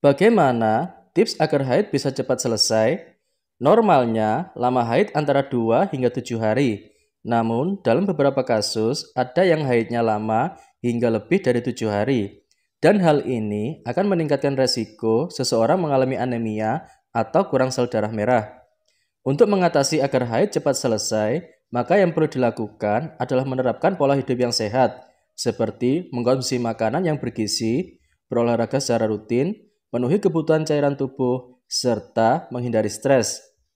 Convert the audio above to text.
Bagaimana tips agar haid bisa cepat selesai? Normalnya, lama haid antara 2 hingga 7 hari. Namun, dalam beberapa kasus, ada yang haidnya lama hingga lebih dari 7 hari. Dan hal ini akan meningkatkan resiko seseorang mengalami anemia atau kurang sel darah merah. Untuk mengatasi agar haid cepat selesai, maka yang perlu dilakukan adalah menerapkan pola hidup yang sehat, seperti mengkonsumsi makanan yang bergizi, berolahraga secara rutin, memenuhi kebutuhan cairan tubuh, serta menghindari stres.